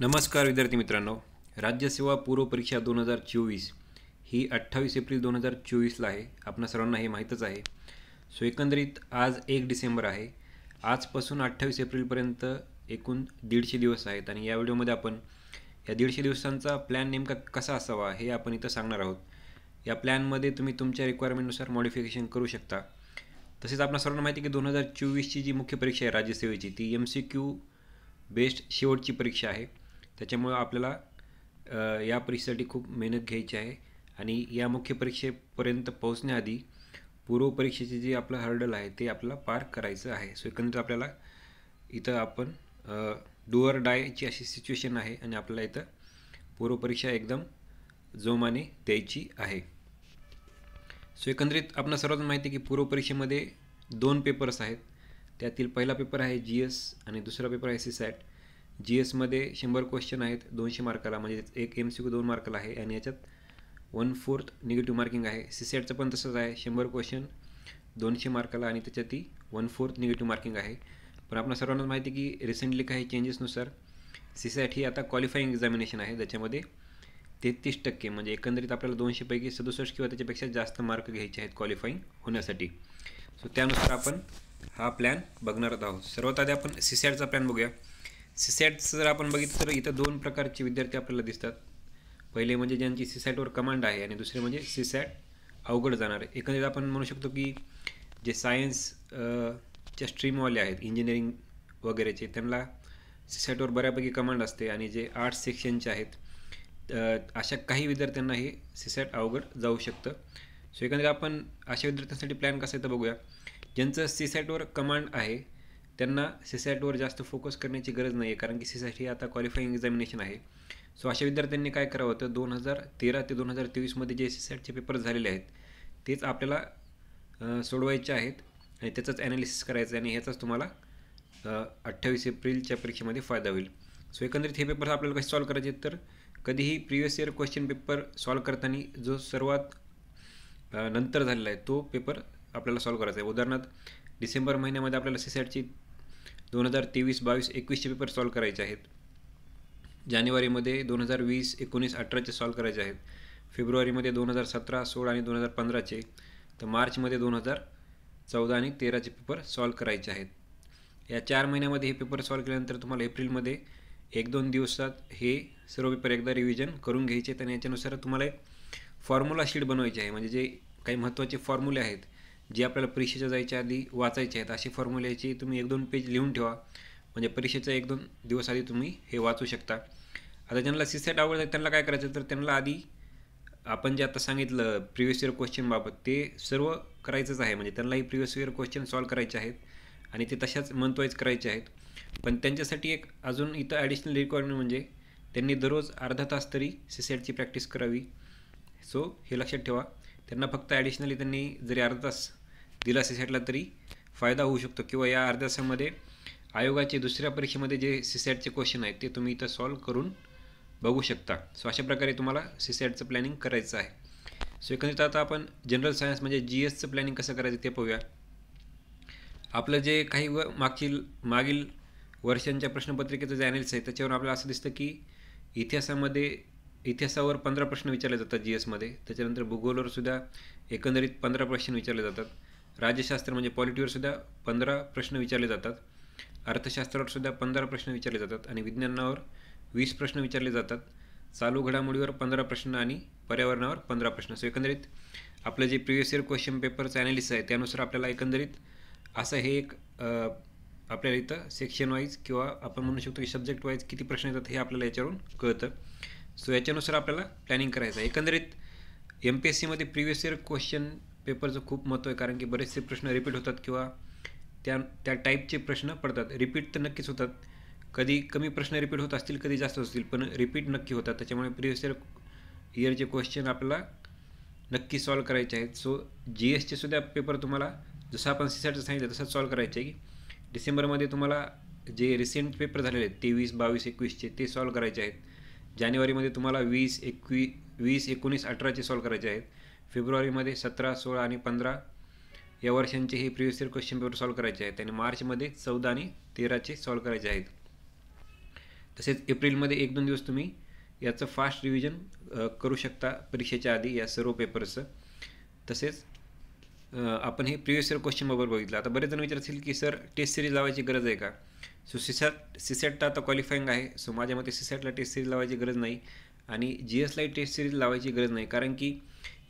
नमस्कार विद्यार्थी मित्रांनो राज्यसेवा पूर्व परीक्षा दोन हजार चोवीस ही अठ्ठावीस एप्रिल दोन हजार चोवीसला आहे आपणा सर्वांना हे माहीतच आहे सो एकंदरीत आज एक डिसेंबर आहे आजपासून अठ्ठावीस एप्रिलपर्यंत एकूण दीडशे दिवस आहेत आणि या व्हिडिओमध्ये आपण या दीडशे दिवसांचा प्लॅन नेमका कसा असावा हे आपण इथं सांगणार आहोत या प्लॅनमध्ये तुम्ही तुमच्या रिक्वायरमेंटनुसार मॉडिफिकेशन करू शकता तसेच आपणा सर्वांना माहिती की दोन हजार चोवीसची जी मुख्य परीक्षा आहे राज्यसेवेची ती एम सी क्यू बेस्ड शेवटची परीक्षा आहे त्याच्यामुळं आपल्याला या परीक्षेसाठी खूप मेहनत घ्यायची आहे आणि या मुख्य परीक्षेपर्यंत पोहोचण्याआधी पूर्व जे आपलं हर्डल आहे ते आपल्याला पार करायचं आहे सो एकंदरीत आपल्याला इथं आपण डुअर डायची अशी सिच्युएशन आहे आणि आपल्याला इथं पूर्वपरीक्षा एकदम जोमाने द्यायची आहे सो एकंदरीत आपल्याला सर्वात माहिती आहे की पूर्वपरीक्षेमध्ये दोन पेपर्स आहेत त्यातील पहिला पेपर आहे जी एस आणि दुसरा पेपर आहे सी सॅट जी एसमध्ये शंभर क्वेश्चन आहेत दोनशे मार्काला म्हणजे एक एम सी क्यू दोन मार्काला आहे आणि याच्यात वन फोर्थ निगेटिव्ह मार्किंग आहे सी सी e पण तसंच आहे शंभर क्वेश्चन दोनशे मार्काला आणि त्याच्यात ती वन फोर्थ निगेटिव्ह मार्किंग आहे पण आपल्याला सर्वांना माहिती की रिसेंटली काही चेंजेसनुसार सी सॅट ही आता क्वालिफाईंग एक्झामिनेशन आहे ज्याच्यामध्ये तेहतीस टक्के म्हणजे एकंदरीत आपल्याला दोनशेपैकी सदुसष्ट किंवा त्याच्यापेक्षा जास्त मार्क घ्यायचे आहेत क्वालिफाईंग होण्यासाठी सो त्यानुसार आपण हा प्लॅन बघणार आहोत सर्वात आधी आपण सी सॅटचा प्लॅन बघूया सी सॅटचं जर आपण बघितलं तर इथं दोन प्रकारचे विद्यार्थी आपल्याला दिसतात पहिले म्हणजे ज्यांची सी सॅटवर कमांड आहे आणि दुसरे म्हणजे सी सॅट अवघड जाणार आहे एकंदरीत आपण म्हणू शकतो की जे सायन्स च्या स्ट्रीमवाले आहेत इंजिनिअरिंग वगैरेचे त्यांना सी सॅटवर बऱ्यापैकी कमांड असते आणि जे आर्ट्स सेक्शनचे आहेत अशा काही विद्यार्थ्यांना हे सी सॅट अवघड जाऊ शकतं सो एकंदरीत आपण अशा विद्यार्थ्यांसाठी प्लॅन कसा तर बघूया ज्यांचं सी सॅटवर कमांड आहे त्यांना सीसॅटवर जास्त फोकस करण्याची गरज नाही आहे कारण की सीसॅट ही आता क्वालिफाईंग एक्झामिनेशन आहे सो अशा विद्यार्थ्यांनी काय करावं होतं दोन हजार तेरा ते दोन हजार तेवीसमध्ये जे सीसॅटचे पेपर झालेले आहेत तेच आपल्याला सोडवायचे आहेत आणि त्याचाच ॲनालिसिस करायचं आणि ह्याचाच तुम्हाला अठ्ठावीस एप्रिलच्या परीक्षेमध्ये फायदा होईल सो एकंदरीत हे पेपर आपल्याला कसे सॉल्व्ह करायचे तर कधीही previous year question paper solve करताना जो सर्वात नंतर झालेला आहे तो पेपर आपल्याला सॉल्व करायचा आहे उदाहरणार्थ डिसेंबर महिन्यामध्ये आपल्याला सीसॅटची दोन हजार तेवीस बावीस एकवीसचे पेपर सॉल्व करायचे आहेत जानेवारीमध्ये दोन हजार वीस एकोणीस अठराचे सॉल्व करायचे आहेत फेब्रुवारीमध्ये दोन हजार सतरा सोळा आणि दोन हजार पंधराचे तर मार्चमध्ये दोन हजार चौदा आणि तेराचे पेपर सॉल्व करायचे आहेत या चार महिन्यामध्ये हे पेपर सॉल्व केल्यानंतर तुम्हाला एप्रिलमध्ये एक दोन दिवसात हे सर्व पेपर एकदा रिव्हिजन करून घ्यायचे आणि याच्यानुसार तुम्हाला एक फॉर्म्युला शीट बनवायची आहे म्हणजे जे काही महत्त्वाचे फॉर्म्युले आहेत जे आपल्याला परीक्षेच्या जायच्या आधी वाचायचे आहेत असे फॉर्म्युल्याची तुम्ही एक दोन पेज लिहून ठेवा म्हणजे परीक्षेचा एक दोन दिवस आधी तुम्ही हे वाचू शकता आता ज्यांना सी सॅट e आवडत त्यांना काय करायचं तर त्यांना आधी आपण जे आता सांगितलं प्रिव्हियस इयर क्वेश्चनबाबत ते सर्व करायचंच आहे म्हणजे त्यांनाही प्रिव्हियस इयर क्वेश्चन सॉल्व करायचे आहेत आणि ते तशाच मंथवाईज करायचे आहेत पण त्यांच्यासाठी एक अजून इथं ॲडिशनल रिक्वायरमेंट म्हणजे त्यांनी दररोज अर्धा तास तरी सी e प्रॅक्टिस करावी सो हे लक्षात ठेवा त्यांना फक्त ॲडिशनली त्यांनी जरी अर्धा तास दिला सीसॅटला तरी फायदा होऊ शकतो किंवा या अर्ध्या तासामध्ये आयोगाचे दुसऱ्या परीक्षेमध्ये जे सीसॅटचे क्वेश्चन आहेत ते तुम्ही इथं सॉल्व्ह करून बघू शकता सो अशा प्रकारे तुम्हाला सीसॅटचं प्लॅनिंग करायचं आहे सो एकंदरीत आता आपण जनरल सायन्स म्हणजे जी एसचं प्लॅनिंग कसं करायचं ते पाहूया आपलं जे काही व मागची मागील वर्षांच्या प्रश्नपत्रिकेचं जे आहे त्याच्यावर आपल्याला असं दिसतं की इतिहासामध्ये इतिहासावर पंधरा प्रश्न विचारले जातात जी एसमध्ये त्याच्यानंतर भूगोलवर सुद्धा एकंदरीत पंधरा प्रश्न विचारले जातात राज्यशास्त्र म्हणजे पॉलिटीवर सुद्धा पंधरा प्रश्न विचारले जातात अर्थशास्त्रावर सुद्धा पंधरा प्रश्न विचारले जातात आणि विज्ञानावर वीस प्रश्न विचारले जातात चालू घडामोडीवर पंधरा प्रश्न आणि पर्यावरणावर पंधरा प्रश्न सो एकंदरीत आपलं जे प्रिव्हियस इयर क्वेश्चन पेपरचं ॲनालिसिस आहे त्यानुसार आपल्याला एकंदरीत असं हे एक आपल्याला इथं सेक्शन वाईज किंवा आपण म्हणू शकतो की सब्जेक्ट वाईज किती प्रश्न येतात हे आपल्याला याच्यावरून कळतं सो याच्यानुसार आपल्याला प्लॅनिंग करायचं आहे एकंदरीत एम पी एस सीमध्ये प्रिवियस इयर क्वेश्चन पेपरचं खूप महत्त्व आहे कारण की बरेचसे प्रश्न रिपीट होतात किंवा त्या त्या टाईपचे प्रश्न पडतात रिपीट तर नक्कीच होतात कधी कमी प्रश्न रिपीट होत असतील कधी जास्त असतील पण रिपीट नक्की होतात त्याच्यामुळे प्रिवियस इयर इयरचे क्वेश्चन आपल्याला नक्की सॉल्व करायचे आहेत सो जी एस सुद्धा पेपर तुम्हाला जसं आपण सी सांगितलं तसंच सॉल्व करायचे आहे की डिसेंबरमध्ये तुम्हाला जे रिसेंट पेपर झालेले आहेत तेवीस बावीस एकवीसचे ते सॉल्व करायचे आहेत जानेवारीमध्ये तुम्हाला वीस एकवी वीस एकोणीस अठराचे सॉल्व करायचे आहेत फेब्रुवारीमध्ये सतरा सोळा आणि पंधरा या वर्षांचे हे previous year question paper solve करायचे आहेत आणि मार्चमध्ये चौदा आणि तेराचे सॉल्व करायचे आहेत तसेच एप्रिलमध्ये एक दोन दिवस तुम्ही याचं फास्ट रिव्हिजन करू शकता परीक्षेच्या आधी या सर्व पेपरचं तसेच आपण हे प्रिव्हियस इयर क्वेश्चन बरोबर बघितलं आता बरेच जण विचारतील की सर टेस्ट सिरीज लावायची गरज आहे का सो सिसॅट सिसॅटला आता क्वालिफाईंग आहे सो माझ्या मते सिसॅटला टेस्ट सिरीज लावायची गरज नाही आणि जी लाई टेस्ट सिरीज लावायची गरज नाही कारण की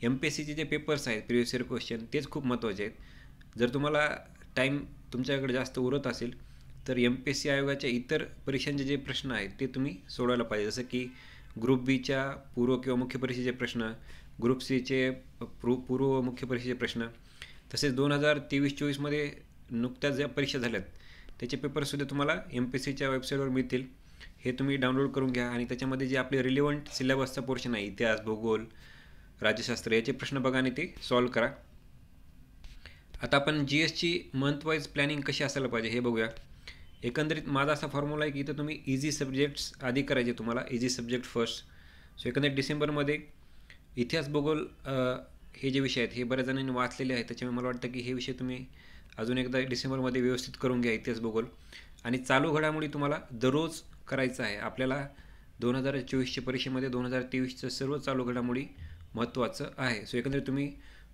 एम पी एस सीचे जे पेपर्स आहेत प्रिव्हियस इयर क्वेश्चन तेच खूप महत्त्वाचे आहेत जर तुम्हाला टाईम तुमच्याकडे जास्त उरत असेल तर एम पी एस सी आयोगाच्या इतर परीक्षांचे जे प्रश्न आहेत ते तुम्ही सोडवायला पाहिजे जसं की ग्रुप बीच्या पूर्व किंवा मुख्य परीक्षेचे प्रश्न ग्रुप सीचे पूर्व मुख्य परीक्षेचे प्रश्न तसेच दोन हजार तेवीस चोवीसमध्ये नुकत्याच ज्या परीक्षा झाल्यात त्याचे पेपरसुद्धा तुम्हाला एम पी सीच्या वेबसाईटवर मिळतील हे तुम्ही डाउनलोड करून घ्या आणि त्याच्यामध्ये जे आपले रिलेवंट सिलेबसचा पोर्शन आहे इतिहास भूगोल राज्यशास्त्र याचे प्रश्न बघा आणि ते सॉल्व करा आता आपण जी एसची मंथवाईज प्लॅनिंग कशी असायला पाहिजे हे बघूया एकंदरीत माझा असा फॉर्म्युला आहे की इथं तुम्ही इझी सब्जेक्ट्स आधी करायचे तुम्हाला इझी सब्जेक्ट फर्स्ट सो एकंदरीत डिसेंबरमध्ये इतिहास भूगोल हे जे विषय आहेत हे बऱ्याच जणांनी वाचलेले आहेत त्याच्यामुळे मला वाटतं की हे विषय तुम्ही अजून एकदा डिसेंबरमध्ये व्यवस्थित करून घ्या इतिहास भूगोल आणि चालू घडामोडी तुम्हाला दररोज करायचं आहे आपल्याला दोन हजार चोवीसच्या परीक्षेमध्ये दोन हजार तेवीसचं सर्व चालू घडामोडी महत्त्वाचं आहे सो एकंदरीत तुम्ही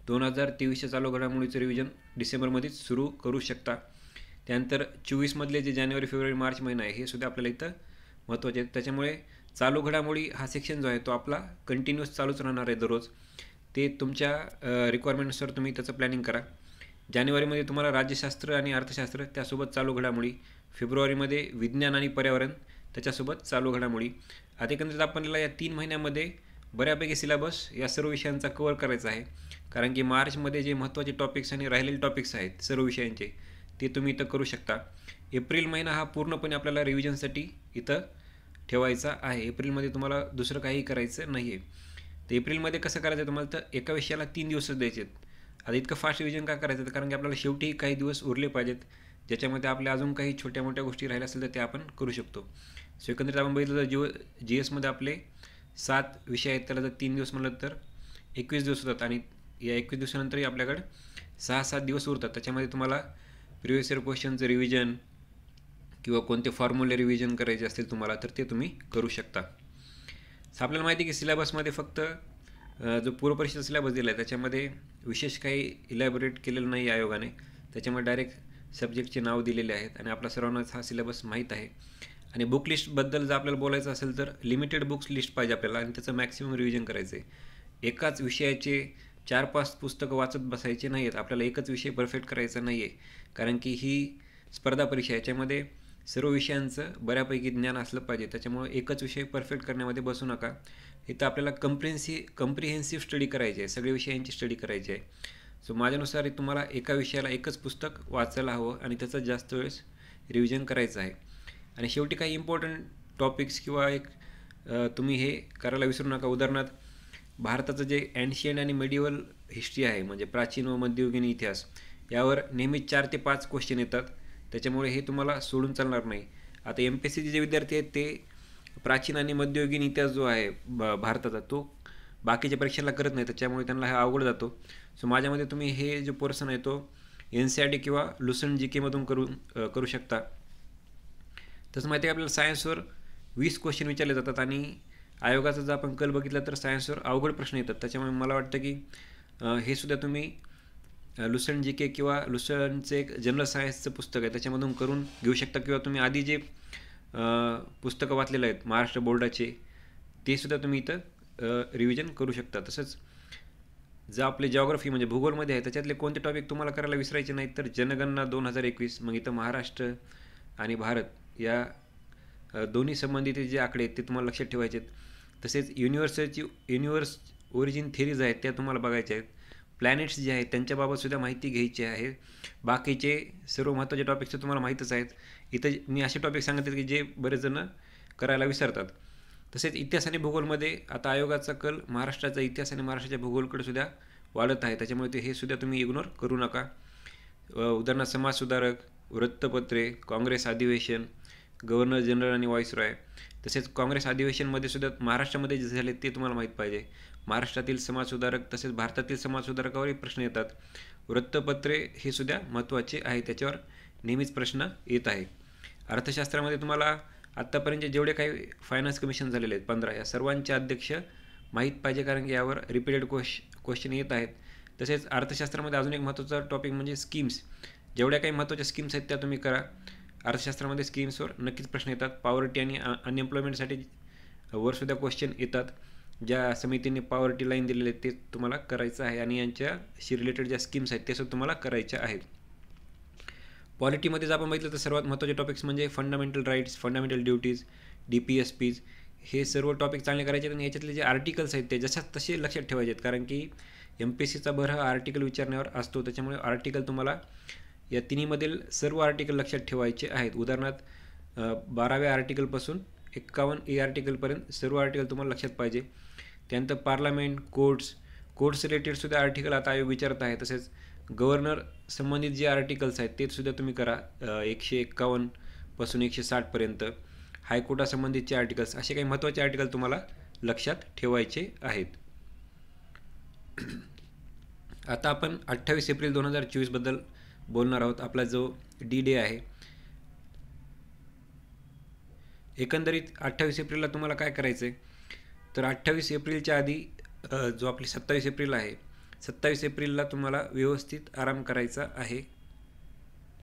दोन हजार तेवीसच्या चालू घडामोडीचं रिव्हिजन डिसेंबरमध्येच सुरू करू शकता त्यानंतर चोवीसमधले जे जानेवारी फेब्रुवारी मार्च महिना आहे हे सुद्धा आपल्याला इथं महत्त्वाचे आहेत त्याच्यामुळे चालू घडामोडी हा सेक्शन जो आहे तो आपला कंटिन्युअस चालूच राहणार आहे दररोज ते तुमच्या रिक्वायरमेंट्सवर तुम्ही त्याचं प्लॅनिंग करा जानेवारीमध्ये तुम्हाला राज्यशास्त्र आणि अर्थशास्त्र त्यासोबत चालू घडामोडी फेब्रुवारीमध्ये विज्ञान आणि पर्यावरण त्याच्यासोबत चालू घडामोडी आता एकंदरीत आपल्याला या तीन महिन्यामध्ये बऱ्यापैकी सिलेबस या सर्व विषयांचा कवर करायचा आहे कारण की मार्चमध्ये जे महत्त्वाचे टॉपिक्स आणि राहिलेले टॉपिक्स आहेत सर्व विषयांचे ते तुम्ही इथं करू शकता एप्रिल महिना हा पूर्णपणे आपल्याला रिव्हिजनसाठी इथं ठेवायचा आहे एप्रिलमध्ये तुम्हाला दुसरं काहीही करायचं नाही आहे तर एप्रिलमध्ये कसं करायचं तुम्हाला तर एका विषयाला तीन दिवसच द्यायचे आहेत आता इतकं फास्ट रिव्हिजन का करायचं कारण की आपल्याला शेवटी काही दिवस उरले पाहिजेत ज्याच्यामध्ये आपल्या अजून काही छोट्या मोठ्या गोष्टी राहिल्या असेल तर त्या आपण करू शकतो सो एकंदरीत आपण बघितलं तर जी एसमध्ये आपले सात विषय आहेत त्याला जर तीन दिवस म्हटलं तर एकवीस दिवस होतात आणि या एकवीस दिवसानंतरही आपल्याकडे सहा सात दिवस उरतात त्याच्यामध्ये तुम्हाला प्रिव्हियस इयर क्वेश्चनचं रिव्हिजन किंवा कोणते फॉर्म्युले रिव्हिजन करायचे असतील तुम्हाला तर ते तुम्ही करू शकता आपल्याला माहिती आहे की सिलेबसमध्ये फक्त जो पूर्वपरीक्षेचा सिलेबस दिला आहे त्याच्यामध्ये विशेष काही इलॅबोरेट केलेलं नाही आयोगाने त्याच्यामुळे डायरेक्ट सब्जेक्टचे नाव दिलेले आहेत आणि आपला सर्वांनाच हा सिलेबस माहीत आहे आणि बुक लिस्टबद्दल जर आपल्याला बोलायचं असेल तर लिमिटेड बुक्स लिस्ट पाहिजे आपल्याला आणि त्याचं मॅक्सिमम रिव्हिजन करायचं आहे एकाच विषयाचे चार पाच पुस्तकं वाचत बसायचे नाही आहेत आपल्याला एकच विषय परफेक्ट करायचा नाही आहे कारण की ही स्पर्धा परीक्षा याच्यामध्ये सर्व विषयांचं बऱ्यापैकी ज्ञान असलं पाहिजे त्याच्यामुळं एकच विषय परफेक्ट करण्यामध्ये बसू नका इथं आपल्याला कम्प्रेन्सि कम्प्रिहेन्सिव्ह स्टडी करायची आहे सगळ्या विषयांची स्टडी करायची आहे सो माझ्यानुसार तुम्हाला एका विषयाला एकच पुस्तक वाचायला हवं आणि त्याचं जास्त वेळेस रिव्हिजन करायचं आहे आणि शेवटी काही इम्पॉर्टंट टॉपिक्स किंवा एक तुम्ही हे करायला विसरू नका उदाहरणार्थ भारताचं जे अँशियंट आणि मेडिवल हिस्ट्री आहे म्हणजे प्राचीन व मध्ययुगीन इतिहास यावर नेहमी चार ते पाच क्वेश्चन येतात त्याच्यामुळे हे तुम्हाला सोडून चालणार नाही आता एम पी एस सीचे जे विद्यार्थी आहेत ते प्राचीन आणि मध्ययुगीन इतिहास जो आहे ब भारताचा तो बाकीच्या परीक्षेला करत नाही त्याच्यामुळे त्यांना हा अवघड जातो सो माझ्यामध्ये तुम्ही हे जो पोर्सन आहे तो एन सी आर टी किंवा लुसन जी केमधून करून करू शकता तसं माहिती आहे आपल्याला सायन्सवर वीस क्वेश्चन विचारले जातात आणि आयोगाचा जर आपण कल बघितला तर सायन्सवर अवघड प्रश्न येतात त्याच्यामुळे मला वाटतं की हे सुद्धा तुम्ही लुसन जी के किंवा लुसनचे एक जनरल सायन्सचं पुस्तक आहे त्याच्यामधून करून घेऊ शकता किंवा तुम्ही आधी जे पुस्तकं वाचलेलं आहेत महाराष्ट्र बोर्डाचे ते सुद्धा तुम्ही इथं रिव्हिजन करू शकता तसंच जे आपले जॉग्रफी म्हणजे भूगोलमध्ये आहे त्याच्यातले कोणते टॉपिक तुम्हाला करायला विसरायचे नाहीत तर जनगणना दोन हजार एकवीस मग इथं महाराष्ट्र आणि भारत या दोन्ही संबंधित जे आकडे आहेत ते तुम्हाला लक्षात ठेवायचे आहेत तसेच युनिव्हर्सची युनिव्हर्स ओरिजिन थेरीज आहेत त्या तुम्हाला बघायच्या आहेत प्लॅनेट्स जे आहेत त्यांच्याबाबतसुद्धा माहिती घ्यायची आहे बाकीचे सर्व महत्त्वाचे टॉपिक्स तुम्हाला माहीतच आहेत इथं मी असे टॉपिक सांगितले की जे बरेच जण करायला विसरतात तसेच इतिहास आणि भूगोलमध्ये आता आयोगाचा कल महाराष्ट्राचा इतिहास आणि महाराष्ट्राच्या भूगोलकडे सुद्धा वाढत आहे त्याच्यामुळे ते हे सुद्धा तुम्ही इग्नोर करू नका उदाहरणार्थ समाजसुधारक वृत्तपत्रे काँग्रेस अधिवेशन गव्हर्नर जनरल आणि व्हॉइस रॉय तसेच काँग्रेस अधिवेशनमध्ये सुद्धा महाराष्ट्रामध्ये जे झाले ते तुम्हाला माहीत पाहिजे महाराष्ट्रातील समाजसुधारक तसेच भारतातील समाजसुधारकावरही प्रश्न येतात वृत्तपत्रे हे सुद्धा महत्त्वाचे आहे त्याच्यावर नेहमीच प्रश्न येत आहे अर्थशास्त्रामध्ये तुम्हाला आत्तापर्यंत जेवढे काही फायनान्स कमिशन झालेले आहेत पंधरा या सर्वांचे अध्यक्ष माहीत पाहिजे कारण की यावर रिपीटेड क्वेश क्वेश्चन येत आहेत तसेच अर्थशास्त्रामध्ये अजून एक महत्त्वाचा टॉपिक म्हणजे स्कीम्स जेवढ्या काही महत्त्वाच्या स्कीम्स आहेत त्या तुम्ही करा अर्थशास्त्रामध्ये स्कीम्सवर नक्कीच प्रश्न येतात पॉवर्टी आणि अनएम्प्लॉयमेंटसाठी वरसुद्धा क्वेश्चन येतात ज्या समितीने पॉवर्टी लाईन दिलेले ते तुम्हाला करायचं आहे आणि यांच्याशी रिलेटेड ज्या स्कीम्स आहेत सुद्धा तुम्हाला करायच्या आहेत पॉलिटीमध्ये जर आपण बघितलं तर सर्वात महत्त्वाचे टॉपिक्स म्हणजे fundamental rights fundamental duties D P S Ps हे सर्व टॉपिक चांगले करायचे आहेत आणि याच्यातले जे आर्टिकल्स आहेत ते जशात तसे लक्षात ठेवायचे आहेत कारण की एम पी एस सीचा भर हा आर्टिकल विचारण्यावर असतो त्याच्यामुळे आर्टिकल तुम्हाला या तिन्हीमधील सर्व आर्टिकल लक्षात ठेवायचे आहेत उदाहरणार्थ बाराव्या आर्टिकलपासून एक्कावन्न ए आर्टिकलपर्यंत सर्व आर्टिकल तुम्हाला लक्षात पाहिजे त्यानंतर पार्लमेंट कोर्ट्स कोर्ट्स रिलेटेडसुद्धा आर्टिकल आता आयोग विचारत आहे तसेच गव्हर्नर संबंधित जे आर्टिकल्स आहेत ते सुद्धा तुम्ही करा एकशे एक्कावन्नपासून एकशे साठपर्यंत हायकोर्टासंबंधितचे आर्टिकल्स असे काही महत्त्वाचे आर्टिकल तुम्हाला लक्षात ठेवायचे आहेत आता आपण अठ्ठावीस एप्रिल दोन हजार चोवीसबद्दल बोलणार आहोत आपला जो डी डे आहे एकंदरीत अठ्ठावीस एप्रिलला तुम्हाला काय करायचं आहे तर अठ्ठावीस एप्रिलच्या आधी जो आपली सत्तावीस एप्रिल आहे सत्तावीस एप्रिलला तुम्हाला व्यवस्थित आराम करायचा आहे